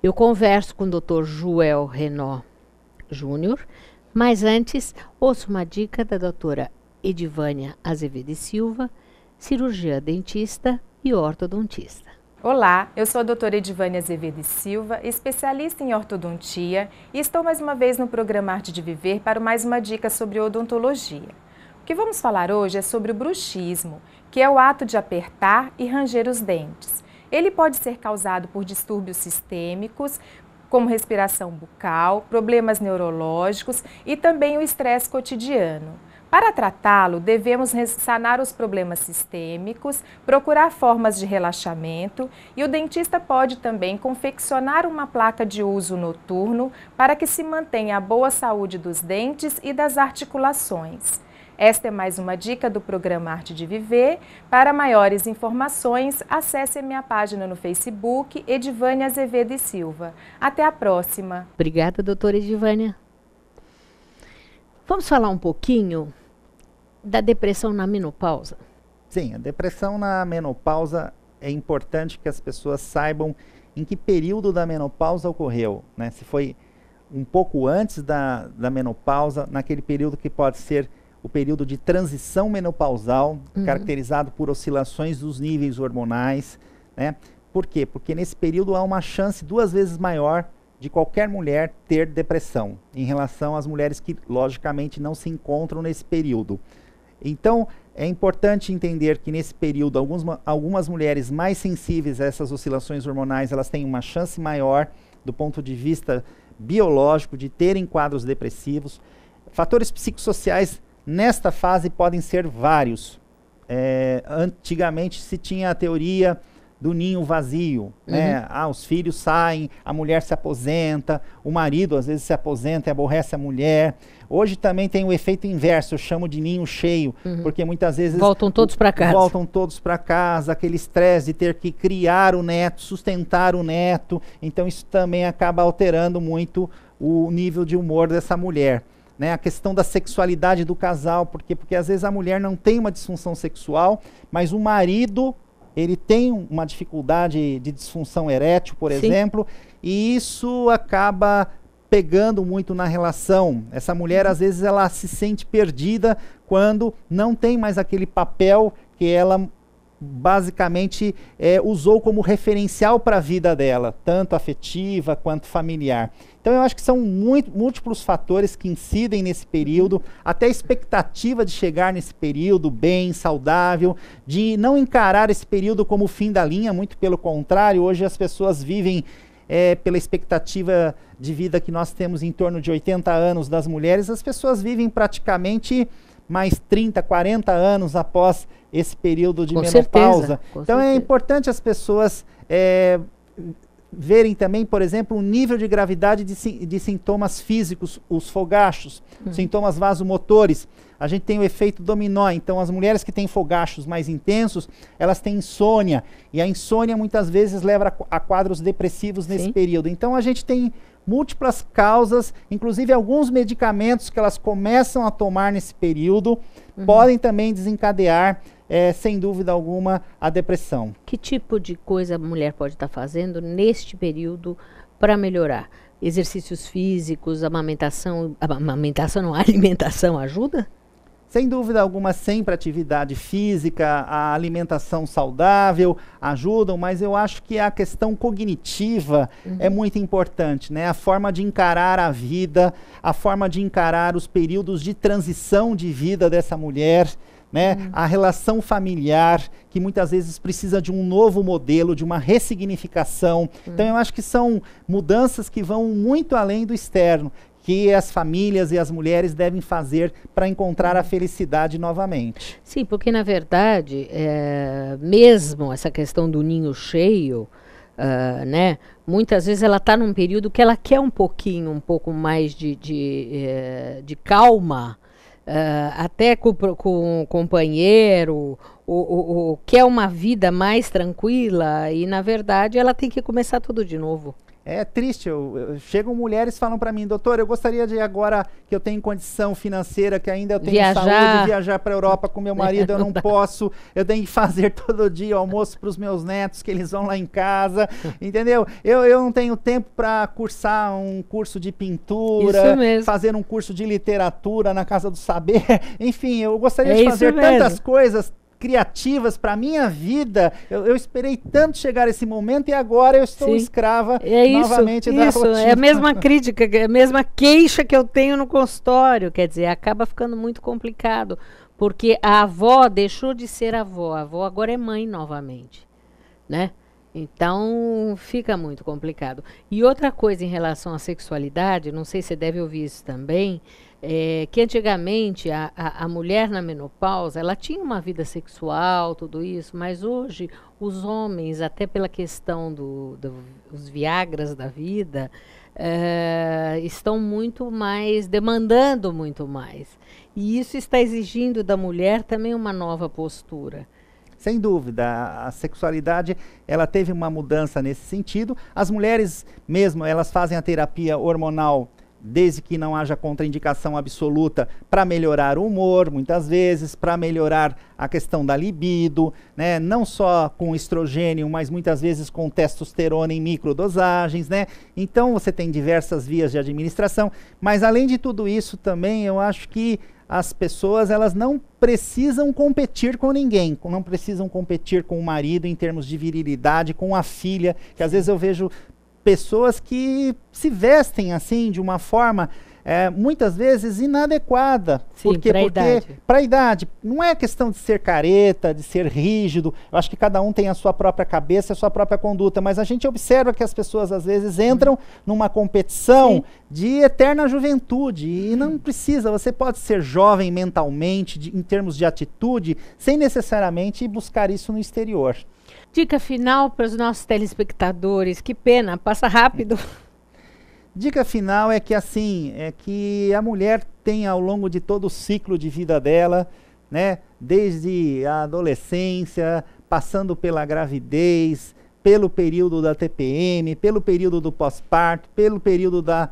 Eu converso com o Dr. Joel Renó Júnior, mas antes ouço uma dica da doutora Edivânia Azevedo e Silva, cirurgiã dentista e ortodontista. Olá, eu sou a doutora Edivânia Azevedo e Silva, especialista em ortodontia e estou mais uma vez no programa Arte de Viver para mais uma dica sobre odontologia. O que vamos falar hoje é sobre o bruxismo, que é o ato de apertar e ranger os dentes. Ele pode ser causado por distúrbios sistêmicos, como respiração bucal, problemas neurológicos e também o estresse cotidiano. Para tratá-lo, devemos sanar os problemas sistêmicos, procurar formas de relaxamento e o dentista pode também confeccionar uma placa de uso noturno para que se mantenha a boa saúde dos dentes e das articulações. Esta é mais uma dica do programa Arte de Viver. Para maiores informações, acesse minha página no Facebook, Edivânia Azevedo e Silva. Até a próxima. Obrigada, doutora Edivânia. Vamos falar um pouquinho da depressão na menopausa? Sim, a depressão na menopausa é importante que as pessoas saibam em que período da menopausa ocorreu, né? Se foi um pouco antes da, da menopausa, naquele período que pode ser o período de transição menopausal, uhum. caracterizado por oscilações dos níveis hormonais. Né? Por quê? Porque nesse período há uma chance duas vezes maior de qualquer mulher ter depressão, em relação às mulheres que, logicamente, não se encontram nesse período. Então, é importante entender que nesse período, alguns, algumas mulheres mais sensíveis a essas oscilações hormonais, elas têm uma chance maior, do ponto de vista biológico, de terem quadros depressivos. Fatores psicossociais Nesta fase podem ser vários. É, antigamente se tinha a teoria do ninho vazio, né? uhum. né? Ah, os filhos saem, a mulher se aposenta, o marido às vezes se aposenta e aborrece a mulher. Hoje também tem o efeito inverso, eu chamo de ninho cheio, uhum. porque muitas vezes voltam todos para casa. Voltam todos para casa, aquele estresse de ter que criar o neto, sustentar o neto. Então isso também acaba alterando muito o nível de humor dessa mulher né, a questão da sexualidade do casal, porque porque às vezes a mulher não tem uma disfunção sexual, mas o marido ele tem uma dificuldade de disfunção erétil, por Sim. exemplo, e isso acaba pegando muito na relação. Essa mulher às vezes ela se sente perdida quando não tem mais aquele papel que ela basicamente é, usou como referencial para a vida dela, tanto afetiva quanto familiar. Então eu acho que são muito, múltiplos fatores que incidem nesse período, até a expectativa de chegar nesse período bem, saudável, de não encarar esse período como o fim da linha, muito pelo contrário, hoje as pessoas vivem é, pela expectativa de vida que nós temos em torno de 80 anos das mulheres, as pessoas vivem praticamente mais 30, 40 anos após esse período de com menopausa. Certeza, então é certeza. é importante as pessoas é, verem também, por exemplo, o nível de gravidade de, de sintomas físicos, os fogachos, hum. sintomas vasomotores. A gente tem o efeito dominó, então as mulheres que têm fogachos mais intensos, elas têm insônia, e a insônia muitas vezes leva a, quadros depressivos nesse Sim. período. Então a gente tem múltiplas causas, inclusive alguns medicamentos que elas começam a tomar nesse período uhum. podem também desencadear, é, sem dúvida alguma, a depressão. Que tipo de coisa a mulher pode estar tá fazendo neste período para melhorar? Exercícios físicos, amamentação, amamentação não, alimentação ajuda? Sem dúvida alguma, sempre atividade física, a alimentação saudável ajudam, mas eu acho que a questão cognitiva é uhum. é muito importante, né? A forma de encarar a vida, a forma de encarar os períodos de transição de vida dessa mulher, né? Uhum. A relação familiar, que muitas vezes precisa de um novo modelo, de uma ressignificação. Então, uhum. Então, eu acho que são mudanças que vão muito além do externo, que as famílias e as mulheres devem fazer para encontrar a felicidade novamente. Sim, porque na verdade, é, mesmo essa questão do ninho cheio, uh, né? Muitas vezes ela está num período que ela quer um pouquinho, um pouco mais de, de, eh, de calma, uh, até com, com o companheiro, ou, ou, ou quer uma vida mais tranquila, e na verdade ela tem que começar tudo de novo. É triste, eu, eu, chegam mulheres e falam para mim, doutor, eu gostaria de agora que eu tenho condição financeira, que ainda eu tenho viajar. saúde, viajar para a Europa com meu marido, eu não tá. posso, eu tenho que fazer todo dia almoço para os meus netos, que eles vão lá em casa, entendeu? Eu, eu não tenho tempo para cursar um curso de pintura, fazer um curso de literatura na Casa do Saber, enfim, eu gostaria é de fazer tantas coisas, criativas para minha vida. Eu, eu, esperei tanto chegar esse momento e agora eu estou Sim. escrava é isso, novamente isso. da rotina. É a mesma crítica, é a mesma queixa que eu tenho no consultório. Quer dizer, acaba ficando muito complicado, porque a avó deixou de ser avó, a avó agora é mãe novamente, né? Então fica muito complicado. E outra coisa em relação à sexualidade, não sei se você deve ouvir isso também é, que antigamente a, a, a, mulher na menopausa ela tinha uma vida sexual, tudo isso, mas hoje os homens, até pela questão dos do, do, Viagras da vida, é, estão muito mais, demandando muito mais. E isso está exigindo da mulher também uma nova postura. Sem dúvida, a, a sexualidade ela teve uma mudança nesse sentido. As mulheres mesmo, elas fazem a terapia hormonal desde que não haja contraindicação absoluta, para melhorar o humor, muitas vezes, para melhorar a questão da libido, né? não só com estrogênio, mas muitas vezes com testosterona em microdosagens. Né? Então você tem diversas vias de administração, mas além de tudo isso também, eu acho que as pessoas elas não precisam competir com ninguém, não precisam competir com o marido em termos de virilidade, com a filha, que às vezes eu vejo pessoas que se vestem assim de uma forma é, muitas vezes inadequada. Sim, porque para a idade. idade. Não é questão de ser careta, de ser rígido. Eu acho que cada um tem a sua própria cabeça, a sua própria conduta. Mas a gente observa que as pessoas, às vezes, uhum. entram numa competição Sim. de eterna juventude. E não precisa. Você pode ser jovem mentalmente, de, em termos de atitude, sem necessariamente buscar isso no exterior. Dica final para os nossos telespectadores. Que pena, passa rápido. Dica final é que assim, é que a mulher tem ao longo de todo o ciclo de vida dela, né, desde a adolescência, passando pela gravidez, pelo período da TPM, pelo período do pós-parto, pelo período da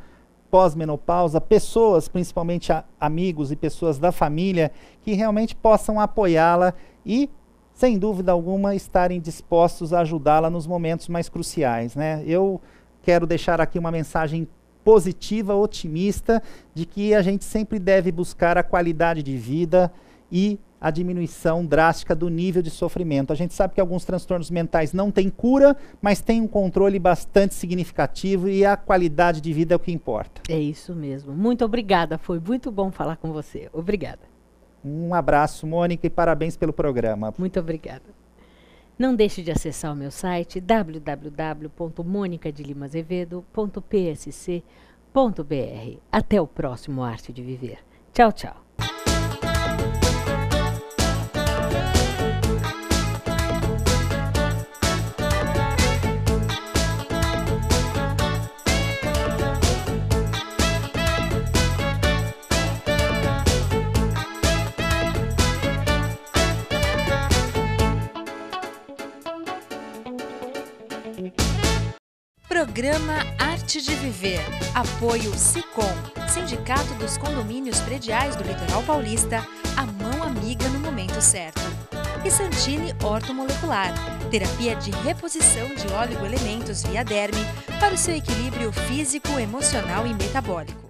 pós-menopausa, pessoas, principalmente a, amigos e pessoas da família, que realmente possam apoiá-la e sem dúvida alguma, estarem dispostos a ajudá-la nos momentos mais cruciais. Né? Eu quero deixar aqui uma mensagem positiva, otimista, de que a gente sempre deve buscar a qualidade de vida e a diminuição drástica do nível de sofrimento. A gente sabe que alguns transtornos mentais não têm cura, mas tem um controle bastante significativo e a qualidade de vida é o que importa. É isso mesmo. Muito obrigada, foi muito bom falar com você. Obrigada. Um abraço, Mônica, e parabéns pelo programa. Muito obrigada. Não deixe de acessar o meu site www.monicadelimazevedo.psc.br. Até o próximo Arte de Viver. Tchau, tchau. Programa Arte de Viver. Apoio SICOM, Sindicato dos Condomínios Prediais do Litoral Paulista, a mão amiga no momento certo. E Santini Ortomolecular, terapia de reposição de óleo-elementos via derme para o seu equilíbrio físico, emocional e metabólico.